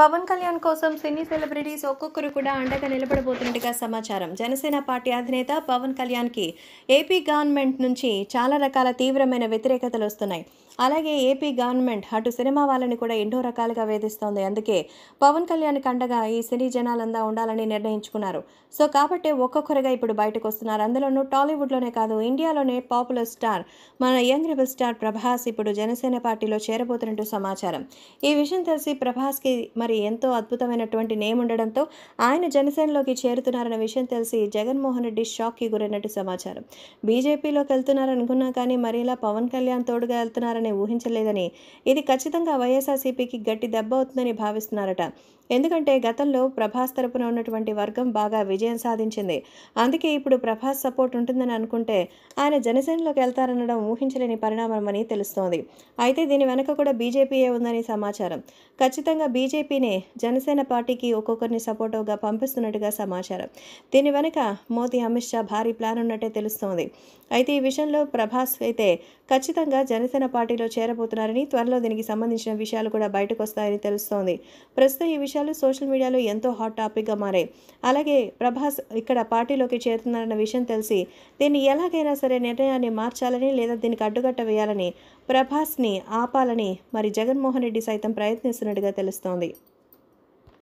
పవన్ కళ్యాణ్ కోసం సినీ సెలబ్రిటీస్ ఒక్కొక్కరు కూడా అండగా నిలబడబోతున్నట్టుగా సమాచారం జనసేన పార్టీ అధినేత పవన్ కళ్యాణ్కి ఏపీ గవర్నమెంట్ నుంచి చాలా రకాల తీవ్రమైన వ్యతిరేకతలు వస్తున్నాయి అలాగే ఏపీ గవర్నమెంట్ అటు సినిమా వాళ్ళని కూడా ఎన్నో రకాలుగా వేధిస్తోంది అందుకే పవన్ కళ్యాణ్ కండగా ఈ సినీ జనాలందా ఉండాలని నిర్ణయించుకున్నారు సో కాబట్టి ఒక్కొక్కరుగా ఇప్పుడు బయటకు వస్తున్నారు అందులోనూ టాలీవుడ్లోనే కాదు ఇండియాలోనే పాపులర్ స్టార్ మన యంగ్ రెబల్ స్టార్ ప్రభాస్ ఇప్పుడు జనసేన పార్టీలో చేరబోతున్నట్టు సమాచారం ఈ విషయం తెలిసి ప్రభాస్కి మరి ఎంతో అద్భుతమైనటువంటి నేమ్ ఉండడంతో ఆయన జనసేనలోకి చేరుతున్నారన్న విషయం తెలిసి జగన్మోహన్ రెడ్డి షాక్కి గురైనట్టు సమాచారం బీజేపీలోకి వెళ్తున్నారనుకున్నా కానీ మరి ఇలా పవన్ కళ్యాణ్ తోడుగా వెళ్తున్నారని ఊహించలేదని ఇది ఖచ్చితంగా వైఎస్ఆర్సీపీకి గట్టి దెబ్బ అవుతుందని భావిస్తున్నారట ఎందుకంటే గతంలో ప్రభాస్ తరపున ఉన్నటువంటి వర్గం బాగా విజయం సాధించింది అందుకే ఇప్పుడు ప్రభాస్ సపోర్ట్ ఉంటుందని అనుకుంటే ఆయన జనసేనలోకి వెళ్తారనడం ఊహించలేని పరిణామం అని తెలుస్తోంది అయితే దీని వెనక కూడా బీజేపీయే ఉందని సమాచారం ఖచ్చితంగా బీజేపీ ఎంపీని జనసేన పార్టీకి ఒక్కొక్కరిని సపోర్టివ్గా పంపిస్తున్నట్టుగా సమాచారం దీని వెనుక మోదీ అమిత్ షా భారీ ప్లాన్ ఉన్నట్టే తెలుస్తోంది అయితే ఈ విషయంలో ప్రభాస్ అయితే ఖచ్చితంగా జనసేన పార్టీలో చేరబోతున్నారని త్వరలో దీనికి సంబంధించిన విషయాలు కూడా బయటకు వస్తాయని తెలుస్తోంది ప్రస్తుతం ఈ విషయాలు సోషల్ మీడియాలో ఎంతో హాట్ టాపిక్గా మారాయి అలాగే ప్రభాస్ ఇక్కడ పార్టీలోకి చేరుతున్నారన్న విషయం తెలిసి దీన్ని ఎలాగైనా సరే నిర్ణయాన్ని మార్చాలని లేదా దీనికి అడ్డుకట్ట వేయాలని ప్రభాస్ని ఆపాలని మరి జగన్మోహన్ రెడ్డి సైతం ప్రయత్నిస్తున్నట్టుగా తెలుస్తోంది